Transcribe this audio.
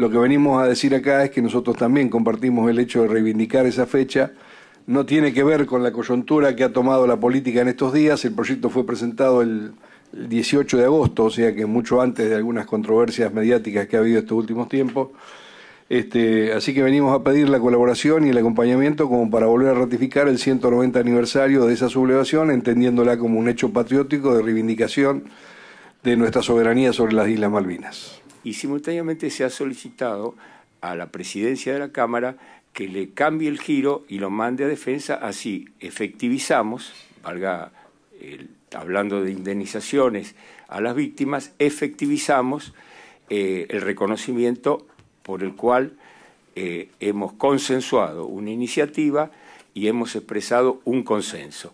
Lo que venimos a decir acá es que nosotros también compartimos el hecho de reivindicar esa fecha. No tiene que ver con la coyuntura que ha tomado la política en estos días. El proyecto fue presentado el 18 de agosto, o sea que mucho antes de algunas controversias mediáticas que ha habido estos últimos tiempos. Este, así que venimos a pedir la colaboración y el acompañamiento como para volver a ratificar el 190 aniversario de esa sublevación, entendiéndola como un hecho patriótico de reivindicación de nuestra soberanía sobre las Islas Malvinas y simultáneamente se ha solicitado a la presidencia de la Cámara que le cambie el giro y lo mande a defensa, así efectivizamos, valga hablando de indemnizaciones a las víctimas, efectivizamos eh, el reconocimiento por el cual eh, hemos consensuado una iniciativa y hemos expresado un consenso.